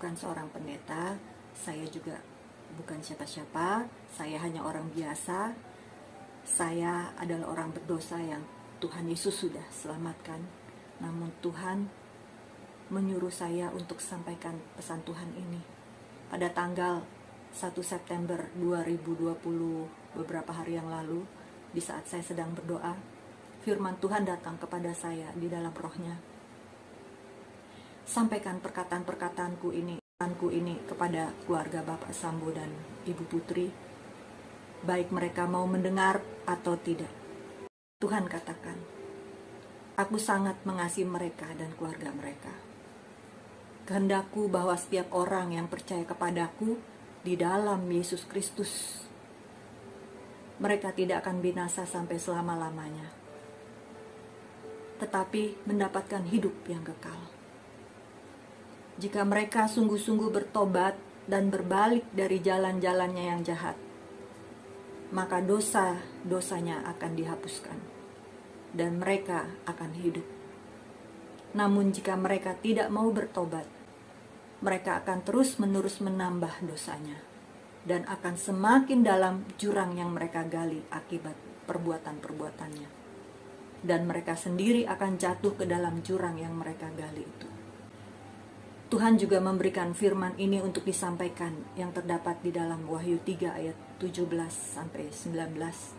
bukan seorang pendeta, saya juga bukan siapa-siapa, saya hanya orang biasa. Saya adalah orang berdosa yang Tuhan Yesus sudah selamatkan. Namun Tuhan menyuruh saya untuk sampaikan pesan Tuhan ini. Pada tanggal 1 September 2020 beberapa hari yang lalu, di saat saya sedang berdoa, firman Tuhan datang kepada saya di dalam rohnya sampaikan perkataan-perkataanku ini, anku ini kepada keluarga Bapak Sambo dan Ibu Putri, baik mereka mau mendengar atau tidak. Tuhan katakan, aku sangat mengasihi mereka dan keluarga mereka. Kehendakku bahwa setiap orang yang percaya kepadaku di dalam Yesus Kristus, mereka tidak akan binasa sampai selama-lamanya, tetapi mendapatkan hidup yang kekal jika mereka sungguh-sungguh bertobat dan berbalik dari jalan-jalannya yang jahat, maka dosa-dosanya akan dihapuskan dan mereka akan hidup. Namun, jika mereka tidak mau bertobat, mereka akan terus-menerus menambah dosanya dan akan semakin dalam jurang yang mereka gali akibat perbuatan-perbuatannya, dan mereka sendiri akan jatuh ke dalam jurang yang mereka gali itu. Tuhan juga memberikan firman ini untuk disampaikan yang terdapat di dalam Wahyu 3 ayat 17 sampai 19.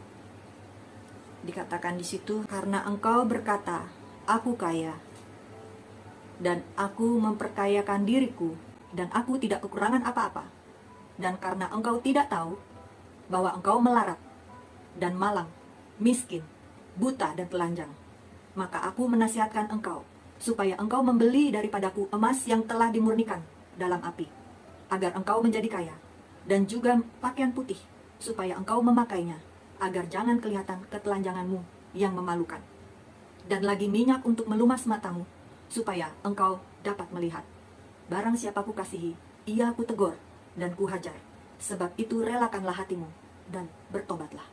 Dikatakan di situ, "Karena engkau berkata, aku kaya dan aku memperkayakan diriku dan aku tidak kekurangan apa-apa. Dan karena engkau tidak tahu bahwa engkau melarat dan malang, miskin, buta dan telanjang, maka aku menasihatkan engkau supaya engkau membeli daripadaku emas yang telah dimurnikan dalam api, agar engkau menjadi kaya, dan juga pakaian putih, supaya engkau memakainya, agar jangan kelihatan ketelanjanganmu yang memalukan. Dan lagi minyak untuk melumas matamu, supaya engkau dapat melihat. Barang siapa ku kasihi, ia ku tegur dan ku hajar. Sebab itu relakanlah hatimu dan bertobatlah.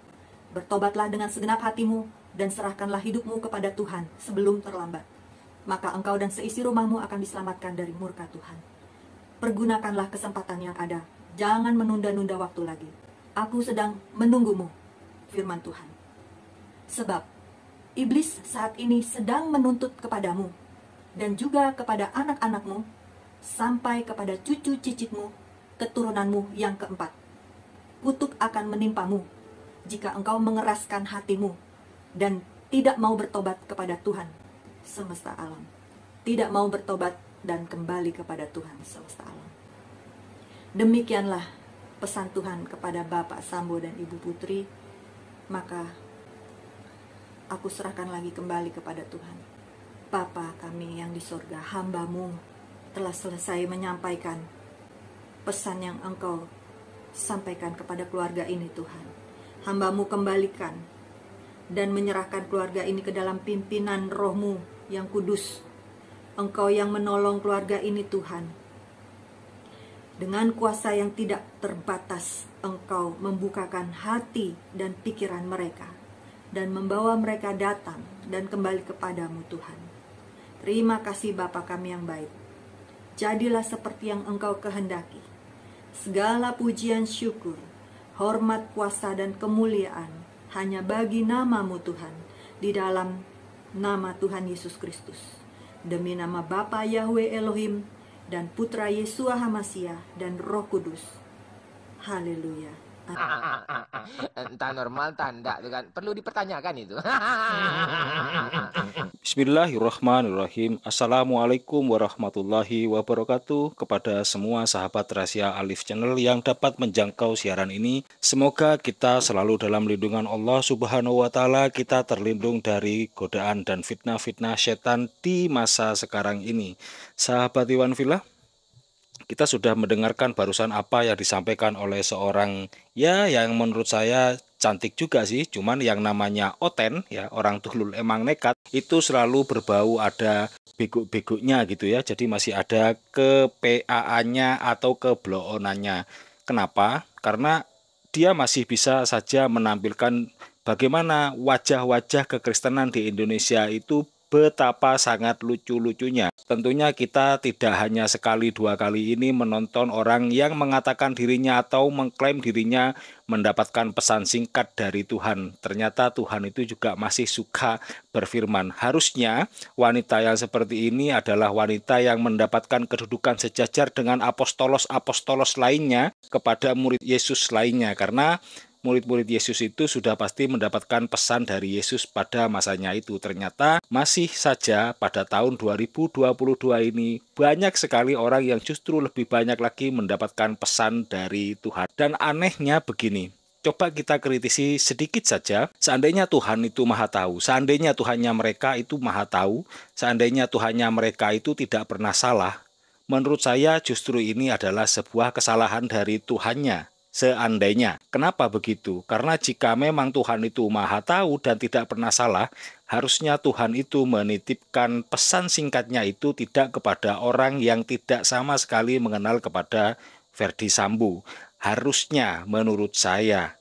Bertobatlah dengan segenap hatimu dan serahkanlah hidupmu kepada Tuhan sebelum terlambat maka engkau dan seisi rumahmu akan diselamatkan dari murka Tuhan. Pergunakanlah kesempatan yang ada, jangan menunda-nunda waktu lagi. Aku sedang menunggumu, firman Tuhan. Sebab iblis saat ini sedang menuntut kepadamu dan juga kepada anak-anakmu sampai kepada cucu cicitmu, keturunanmu yang keempat. Kutuk akan menimpamu jika engkau mengeraskan hatimu dan tidak mau bertobat kepada Tuhan semesta alam. Tidak mau bertobat dan kembali kepada Tuhan semesta alam. Demikianlah pesan Tuhan kepada Bapak Sambo dan Ibu Putri, maka aku serahkan lagi kembali kepada Tuhan. Papa kami yang di sorga, hambamu telah selesai menyampaikan pesan yang engkau sampaikan kepada keluarga ini Tuhan. Hambamu kembalikan dan menyerahkan keluarga ini ke dalam pimpinan rohmu yang kudus. Engkau yang menolong keluarga ini Tuhan. Dengan kuasa yang tidak terbatas, Engkau membukakan hati dan pikiran mereka dan membawa mereka datang dan kembali kepadamu Tuhan. Terima kasih Bapa kami yang baik. Jadilah seperti yang Engkau kehendaki. Segala pujian syukur, hormat kuasa dan kemuliaan hanya bagi namamu Tuhan di dalam nama Tuhan Yesus Kristus. Demi nama Bapa Yahweh Elohim dan Putra Yesua Hamasia dan Roh Kudus. Haleluya. Entah normal, tanda itu kan. Perlu dipertanyakan itu. Bismillahirrahmanirrahim. Assalamualaikum warahmatullahi wabarakatuh kepada semua sahabat rahasia Alif Channel yang dapat menjangkau siaran ini. Semoga kita selalu dalam lindungan Allah Subhanahu wa taala, kita terlindung dari godaan dan fitnah-fitnah setan di masa sekarang ini. Sahabat Iwan Villa, kita sudah mendengarkan barusan apa yang disampaikan oleh seorang ya yang menurut saya cantik juga sih, cuman yang namanya Oten ya orang tulul emang nekat itu selalu berbau ada beguk-beguknya gitu ya. Jadi masih ada ke PAA-nya atau ke bloonannya. Kenapa? Karena dia masih bisa saja menampilkan bagaimana wajah-wajah kekristenan di Indonesia itu betapa sangat lucu-lucunya. Tentunya kita tidak hanya sekali dua kali ini menonton orang yang mengatakan dirinya atau mengklaim dirinya mendapatkan pesan singkat dari Tuhan. Ternyata Tuhan itu juga masih suka berfirman. Harusnya wanita yang seperti ini adalah wanita yang mendapatkan kedudukan sejajar dengan apostolos-apostolos lainnya kepada murid Yesus lainnya karena murid-murid Yesus itu sudah pasti mendapatkan pesan dari Yesus pada masanya itu. Ternyata masih saja pada tahun 2022 ini banyak sekali orang yang justru lebih banyak lagi mendapatkan pesan dari Tuhan. Dan anehnya begini, coba kita kritisi sedikit saja. Seandainya Tuhan itu maha tahu, seandainya Tuhannya mereka itu maha tahu, seandainya Tuhannya mereka itu tidak pernah salah, menurut saya justru ini adalah sebuah kesalahan dari Tuhannya seandainya. Kenapa begitu? Karena jika memang Tuhan itu maha tahu dan tidak pernah salah, harusnya Tuhan itu menitipkan pesan singkatnya itu tidak kepada orang yang tidak sama sekali mengenal kepada Verdi Sambu. Harusnya menurut saya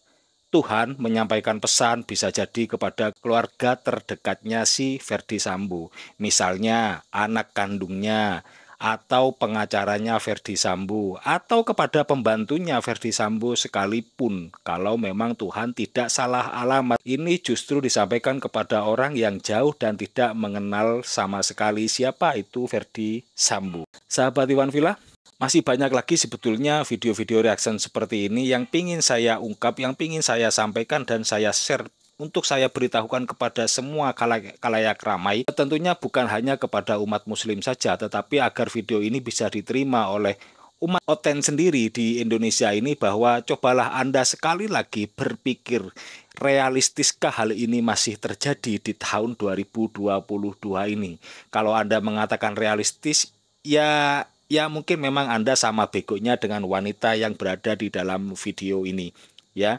Tuhan menyampaikan pesan bisa jadi kepada keluarga terdekatnya si Verdi Sambo. Misalnya anak kandungnya, atau pengacaranya Verdi Sambo atau kepada pembantunya Verdi Sambo sekalipun kalau memang Tuhan tidak salah alamat ini justru disampaikan kepada orang yang jauh dan tidak mengenal sama sekali siapa itu Verdi Sambo sahabat Iwan Villa masih banyak lagi sebetulnya video-video reaction seperti ini yang pingin saya ungkap, yang pingin saya sampaikan dan saya share untuk saya beritahukan kepada semua kalayak ramai, tentunya bukan hanya kepada umat muslim saja, tetapi agar video ini bisa diterima oleh umat oten sendiri di Indonesia ini bahwa cobalah Anda sekali lagi berpikir realistiskah hal ini masih terjadi di tahun 2022 ini. Kalau Anda mengatakan realistis, ya ya mungkin memang Anda sama begonya dengan wanita yang berada di dalam video ini, ya.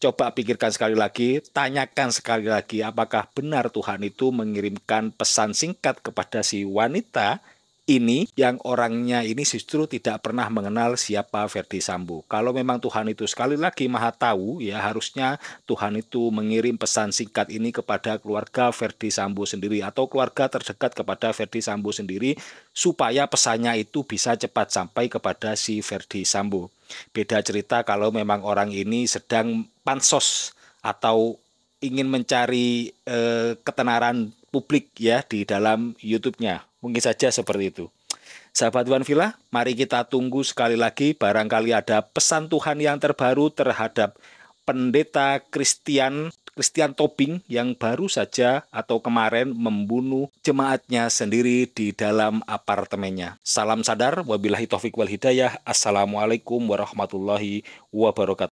Coba pikirkan sekali lagi, tanyakan sekali lagi apakah benar Tuhan itu mengirimkan pesan singkat kepada si wanita ini yang orangnya ini justru tidak pernah mengenal siapa Verdi Sambo. Kalau memang Tuhan itu sekali lagi maha tahu ya harusnya Tuhan itu mengirim pesan singkat ini kepada keluarga Verdi Sambo sendiri atau keluarga terdekat kepada Verdi Sambo sendiri supaya pesannya itu bisa cepat sampai kepada si Verdi Sambo. Beda cerita kalau memang orang ini sedang pansos atau ingin mencari e, ketenaran publik ya di dalam YouTube-nya. Mungkin saja seperti itu. Sahabat One Villa, mari kita tunggu sekali lagi barangkali ada pesan Tuhan yang terbaru terhadap pendeta Christian Christian Tobing yang baru saja atau kemarin membunuh jemaatnya sendiri di dalam apartemennya. Salam sadar, wabillahi taufik wal hidayah. Assalamualaikum warahmatullahi wabarakatuh.